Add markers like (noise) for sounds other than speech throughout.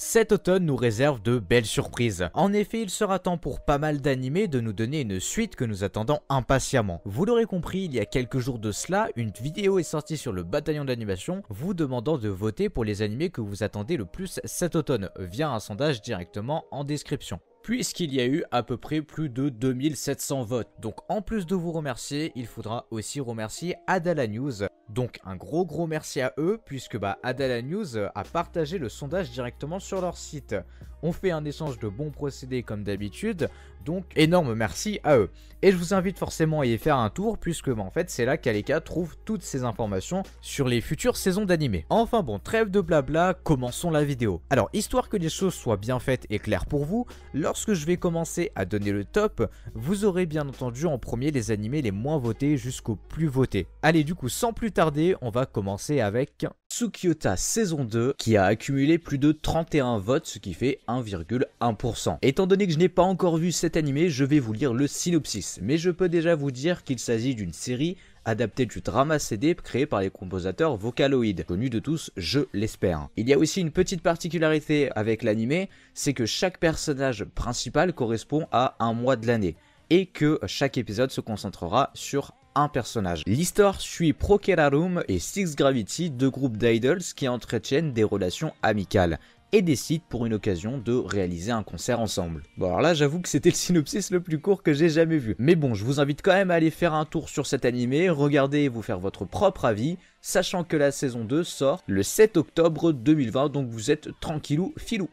Cet automne nous réserve de belles surprises. En effet, il sera temps pour pas mal d'animés de nous donner une suite que nous attendons impatiemment. Vous l'aurez compris, il y a quelques jours de cela, une vidéo est sortie sur le bataillon d'animation vous demandant de voter pour les animés que vous attendez le plus cet automne via un sondage directement en description puisqu'il y a eu à peu près plus de 2700 votes. Donc en plus de vous remercier, il faudra aussi remercier Adala News. Donc un gros gros merci à eux, puisque bah, Adala News a partagé le sondage directement sur leur site. On fait un échange de bons procédés comme d'habitude, donc énorme merci à eux. Et je vous invite forcément à y faire un tour puisque bah, en fait c'est là qu'Aleka trouve toutes ces informations sur les futures saisons d'animé. Enfin bon, trêve de blabla, commençons la vidéo. Alors histoire que les choses soient bien faites et claires pour vous, lorsque je vais commencer à donner le top, vous aurez bien entendu en premier les animés les moins votés jusqu'aux plus votés. Allez du coup sans plus tarder, on va commencer avec Tsukiyota saison 2 qui a accumulé plus de 31 votes ce qui fait 1,1%. Étant donné que je n'ai pas encore vu cet animé, je vais vous lire le synopsis, mais je peux déjà vous dire qu'il s'agit d'une série adaptée du drama CD créé par les compositeurs Vocaloid, connu de tous, je l'espère. Il y a aussi une petite particularité avec l'animé, c'est que chaque personnage principal correspond à un mois de l'année, et que chaque épisode se concentrera sur personnage. L'histoire suit Prokerarum et Six Gravity, deux groupes d'idols qui entretiennent des relations amicales et décident pour une occasion de réaliser un concert ensemble. Bon alors là j'avoue que c'était le synopsis le plus court que j'ai jamais vu. Mais bon, je vous invite quand même à aller faire un tour sur cet animé, regarder et vous faire votre propre avis, sachant que la saison 2 sort le 7 octobre 2020, donc vous êtes tranquillou filou.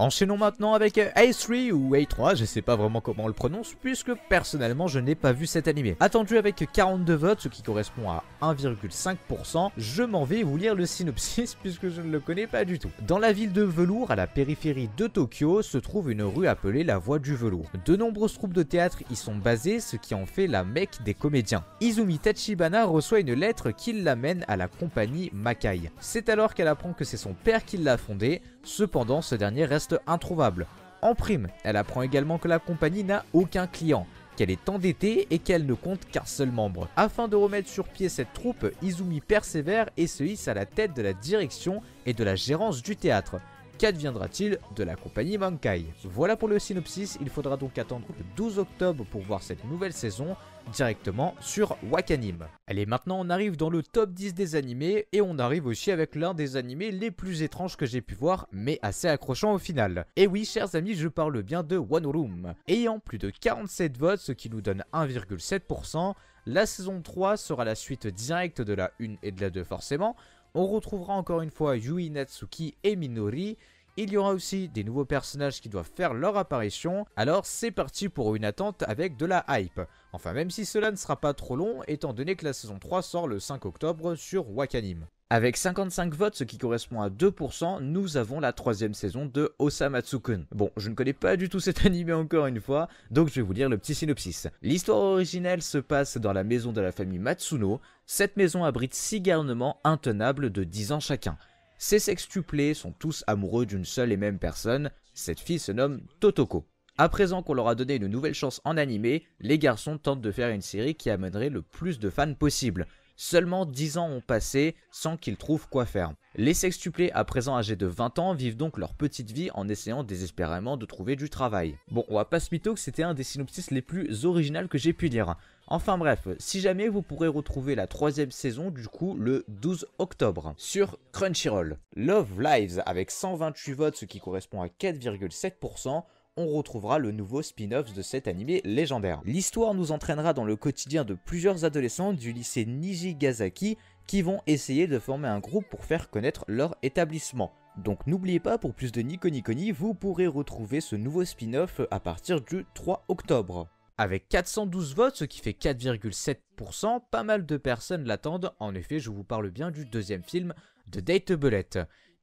Enchaînons maintenant avec euh, A3 ou A3, je sais pas vraiment comment on le prononce, puisque personnellement je n'ai pas vu cet animé. Attendu avec 42 votes, ce qui correspond à 1,5%, je m'en vais vous lire le synopsis (laughs) puisque je ne le connais pas du tout. Dans la ville de Velours, à la périphérie de Tokyo, se trouve une rue appelée la Voie du Velours. De nombreuses troupes de théâtre y sont basées, ce qui en fait la mecque des comédiens. Izumi Tachibana reçoit une lettre qui l'amène à la compagnie Makai. C'est alors qu'elle apprend que c'est son père qui l'a fondée, Cependant, ce dernier reste introuvable. En prime, elle apprend également que la compagnie n'a aucun client, qu'elle est endettée et qu'elle ne compte qu'un seul membre. Afin de remettre sur pied cette troupe, Izumi persévère et se hisse à la tête de la direction et de la gérance du théâtre. Qu'adviendra-t-il de la compagnie Mankai Voilà pour le synopsis, il faudra donc attendre le 12 octobre pour voir cette nouvelle saison directement sur Wakanim. Allez, maintenant on arrive dans le top 10 des animés et on arrive aussi avec l'un des animés les plus étranges que j'ai pu voir, mais assez accrochant au final. Et eh oui, chers amis, je parle bien de One Room. Ayant plus de 47 votes, ce qui nous donne 1,7%, la saison 3 sera la suite directe de la 1 et de la 2 forcément, on retrouvera encore une fois Yui Natsuki et Minori il y aura aussi des nouveaux personnages qui doivent faire leur apparition, alors c'est parti pour une attente avec de la hype. Enfin même si cela ne sera pas trop long étant donné que la saison 3 sort le 5 octobre sur Wakanim. Avec 55 votes, ce qui correspond à 2%, nous avons la troisième saison de Osamatsukun. Bon, je ne connais pas du tout cet (laughs) animé encore une fois, donc je vais vous lire le petit synopsis. L'histoire originelle se passe dans la maison de la famille Matsuno. Cette maison abrite 6 garnements intenables de 10 ans chacun. Ces sextuplés sont tous amoureux d'une seule et même personne, cette fille se nomme Totoko. À présent qu'on leur a donné une nouvelle chance en animé, les garçons tentent de faire une série qui amènerait le plus de fans possible. Seulement 10 ans ont passé sans qu'ils trouvent quoi faire. Les sextuplés à présent âgés de 20 ans vivent donc leur petite vie en essayant désespérément de trouver du travail. Bon, on va pas se mytho que c'était un des synopsis les plus originales que j'ai pu lire. Enfin bref, si jamais vous pourrez retrouver la troisième saison du coup le 12 octobre sur Crunchyroll. Love Lives avec 128 votes ce qui correspond à 4,7% on retrouvera le nouveau spin-off de cet animé légendaire. L'histoire nous entraînera dans le quotidien de plusieurs adolescents du lycée Nijigasaki qui vont essayer de former un groupe pour faire connaître leur établissement. Donc n'oubliez pas, pour plus de Nico vous pourrez retrouver ce nouveau spin-off à partir du 3 octobre. Avec 412 votes, ce qui fait 4,7%, pas mal de personnes l'attendent. En effet, je vous parle bien du deuxième film de Date Bullet.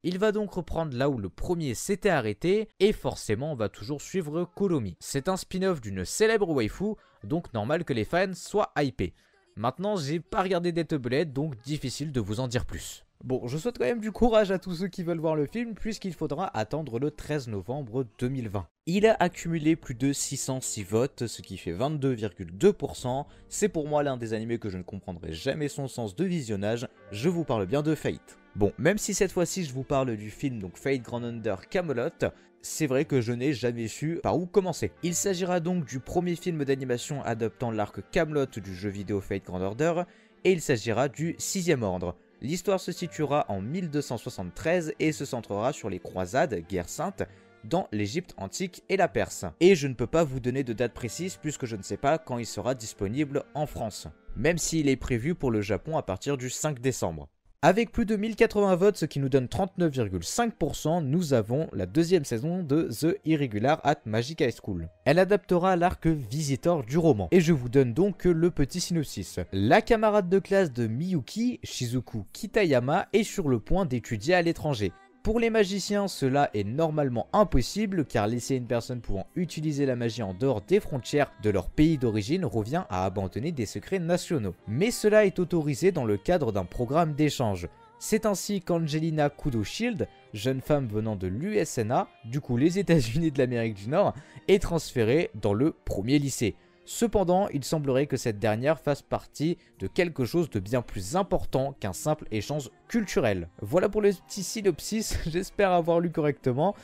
Il va donc reprendre là où le premier s'était arrêté, et forcément on va toujours suivre Kolomi. C'est un spin-off d'une célèbre waifu, donc normal que les fans soient hypés. Maintenant, j'ai pas regardé des Blade, donc difficile de vous en dire plus. Bon, je souhaite quand même du courage à tous ceux qui veulent voir le film, puisqu'il faudra attendre le 13 novembre 2020. Il a accumulé plus de 606 votes, ce qui fait 22,2%. C'est pour moi l'un des animés que je ne comprendrai jamais son sens de visionnage. Je vous parle bien de Fate. Bon, même si cette fois-ci je vous parle du film donc Fate Grand Under Camelot, c'est vrai que je n'ai jamais su par où commencer. Il s'agira donc du premier film d'animation adoptant l'arc Camelot du jeu vidéo Fate Grand Order, et il s'agira du sixième ordre. L'histoire se situera en 1273 et se centrera sur les croisades, guerre sainte, dans l'Égypte antique et la Perse. Et je ne peux pas vous donner de date précise puisque je ne sais pas quand il sera disponible en France, même s'il est prévu pour le Japon à partir du 5 décembre. Avec plus de 1080 votes, ce qui nous donne 39,5%, nous avons la deuxième saison de The Irregular at Magic High School. Elle adaptera l'arc Visitor du roman. Et je vous donne donc le petit synopsis. La camarade de classe de Miyuki, Shizuku Kitayama, est sur le point d'étudier à l'étranger. Pour les magiciens, cela est normalement impossible car laisser une personne pouvant utiliser la magie en dehors des frontières de leur pays d'origine revient à abandonner des secrets nationaux. Mais cela est autorisé dans le cadre d'un programme d'échange. C'est ainsi qu'Angelina Kudoshield, jeune femme venant de l'USNA, du coup les États-Unis de l'Amérique du Nord, est transférée dans le premier lycée. Cependant, il semblerait que cette dernière fasse partie de quelque chose de bien plus important qu'un simple échange culturel. Voilà pour le petit synopsis, (laughs) j'espère avoir lu correctement.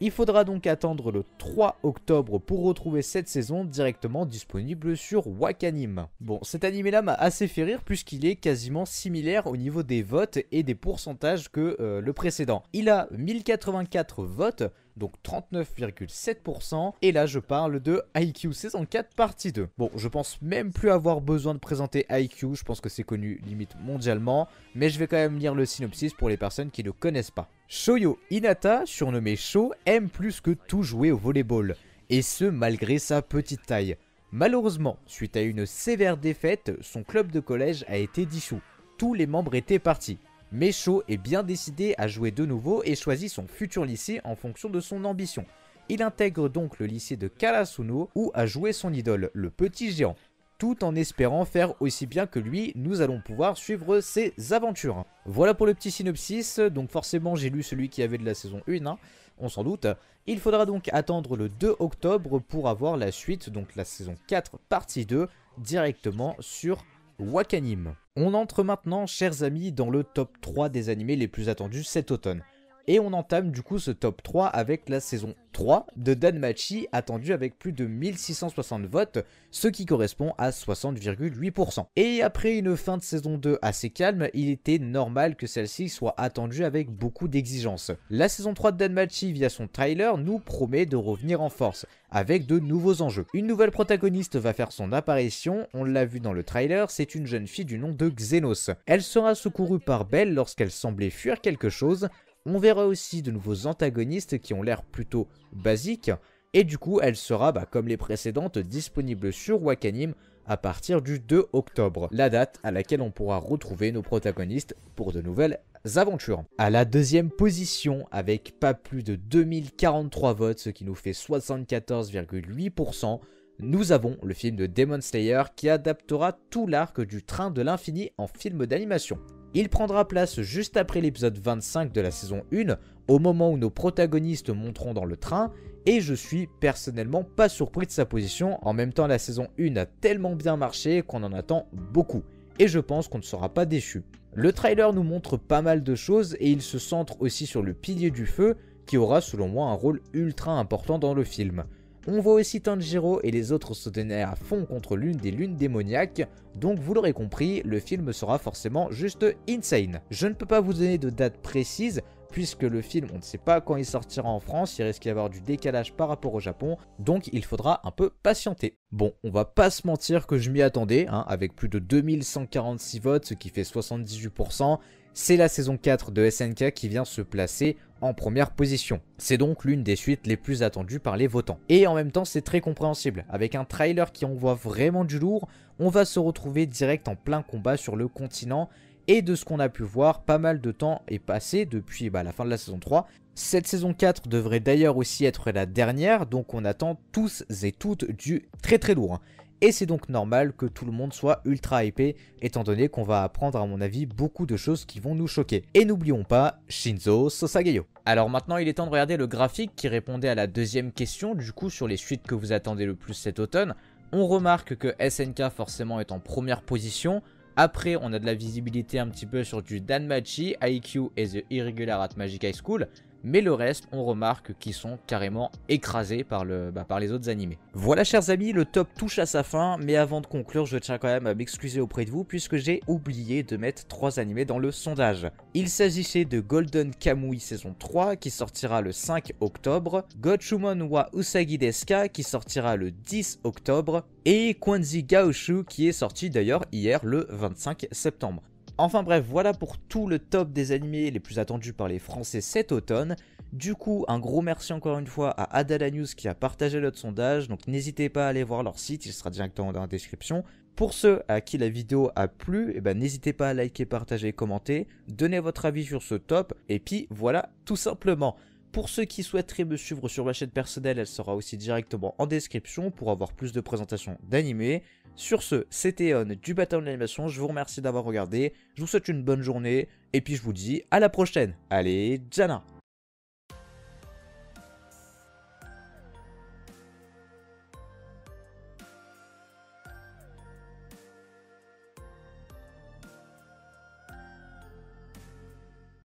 Il faudra donc attendre le 3 octobre pour retrouver cette saison directement disponible sur Wakanim. Bon, cet animé là m'a assez fait rire puisqu'il est quasiment similaire au niveau des votes et des pourcentages que euh, le précédent. Il a 1084 votes donc 39,7%. Et là, je parle de IQ 4 partie 2. Bon, je pense même plus avoir besoin de présenter IQ, je pense que c'est connu limite mondialement, mais je vais quand même lire le synopsis pour les personnes qui ne connaissent pas. Shoyo Hinata, surnommé Sho, aime plus que tout jouer au volleyball, et ce malgré sa petite taille. Malheureusement, suite à une sévère défaite, son club de collège a été dissous. Tous les membres étaient partis. Mais est bien décidé à jouer de nouveau et choisit son futur lycée en fonction de son ambition. Il intègre donc le lycée de Kalasuno où a joué son idole, le petit géant, tout en espérant faire aussi bien que lui, nous allons pouvoir suivre ses aventures. Voilà pour le petit synopsis, donc forcément j'ai lu celui qui avait de la saison 1, hein. on s'en doute. Il faudra donc attendre le 2 octobre pour avoir la suite, donc la saison 4 partie 2, directement sur Wakanim. On entre maintenant, chers amis, dans le top 3 des animés les plus attendus cet automne. Et on entame du coup ce top 3 avec la saison 3 de Dan Machi, attendue avec plus de 1660 votes, ce qui correspond à 60,8%. Et après une fin de saison 2 assez calme, il était normal que celle-ci soit attendue avec beaucoup d'exigence. La saison 3 de Dan via son trailer nous promet de revenir en force, avec de nouveaux enjeux. Une nouvelle protagoniste va faire son apparition, on l'a vu dans le trailer, c'est une jeune fille du nom de Xenos. Elle sera secourue par Belle lorsqu'elle semblait fuir quelque chose, on verra aussi de nouveaux antagonistes qui ont l'air plutôt basiques, et du coup elle sera, bah, comme les précédentes, disponible sur Wakanim à partir du 2 octobre, la date à laquelle on pourra retrouver nos protagonistes pour de nouvelles aventures. À la deuxième position, avec pas plus de 2043 votes, ce qui nous fait 74,8%, nous avons le film de Demon Slayer qui adaptera tout l'arc du train de l'infini en film d'animation. Il prendra place juste après l'épisode 25 de la saison 1, au moment où nos protagonistes monteront dans le train, et je suis personnellement pas surpris de sa position, en même temps la saison 1 a tellement bien marché qu'on en attend beaucoup, et je pense qu'on ne sera pas déçu. Le trailer nous montre pas mal de choses et il se centre aussi sur le pilier du feu, qui aura selon moi un rôle ultra important dans le film. On voit aussi Tanjiro et les autres se à fond contre l'une des lunes démoniaques, donc vous l'aurez compris, le film sera forcément juste insane. Je ne peux pas vous donner de date précise, puisque le film, on ne sait pas quand il sortira en France, il risque d'y avoir du décalage par rapport au Japon, donc il faudra un peu patienter. Bon, on va pas se mentir que je m'y attendais, hein, avec plus de 2146 votes, ce qui fait 78%, c'est la saison 4 de SNK qui vient se placer en première position. C'est donc l'une des suites les plus attendues par les votants. Et en même temps, c'est très compréhensible. Avec un trailer qui envoie vraiment du lourd, on va se retrouver direct en plein combat sur le continent et de ce qu'on a pu voir, pas mal de temps est passé depuis bah, la fin de la saison 3. Cette saison 4 devrait d'ailleurs aussi être la dernière, donc on attend tous et toutes du très très lourd. Hein. Et c'est donc normal que tout le monde soit ultra hypé, étant donné qu'on va apprendre à mon avis beaucoup de choses qui vont nous choquer. Et n'oublions pas Shinzo Sosageyo. Alors maintenant il est temps de regarder le graphique qui répondait à la deuxième question du coup sur les suites que vous attendez le plus cet automne. On remarque que SNK forcément est en première position, après, on a de la visibilité un petit peu sur du Danmachi, IQ et The Irregular at Magic High School mais le reste, on remarque qu'ils sont carrément écrasés bah, par, les autres animés. Voilà, chers amis, le top touche à sa fin, mais avant de conclure, je tiens quand même à m'excuser auprès de vous, puisque j'ai oublié de mettre trois animés dans le sondage. Il s'agissait de Golden Kamui saison 3, qui sortira le 5 octobre, Gochumon wa Usagi Deska, qui sortira le 10 octobre, et Kwanzi Gaoshu, qui est sorti d'ailleurs hier le 25 septembre. Enfin bref, voilà pour tout le top des animés les plus attendus par les Français cet automne. Du coup, un gros merci encore une fois à Adalanius News qui a partagé notre sondage, donc n'hésitez pas à aller voir leur site, il sera directement dans la description. Pour ceux à qui la vidéo a plu, et eh ben, n'hésitez pas à liker, partager, commenter, donnez votre avis sur ce top, et puis voilà tout simplement. Pour ceux qui souhaiteraient me suivre sur ma chaîne personnelle, elle sera aussi directement en description pour avoir plus de présentations d'animés. Sur ce, c'était On du Battle de l'animation. Je vous remercie d'avoir regardé. Je vous souhaite une bonne journée. Et puis je vous dis à la prochaine. Allez, Jana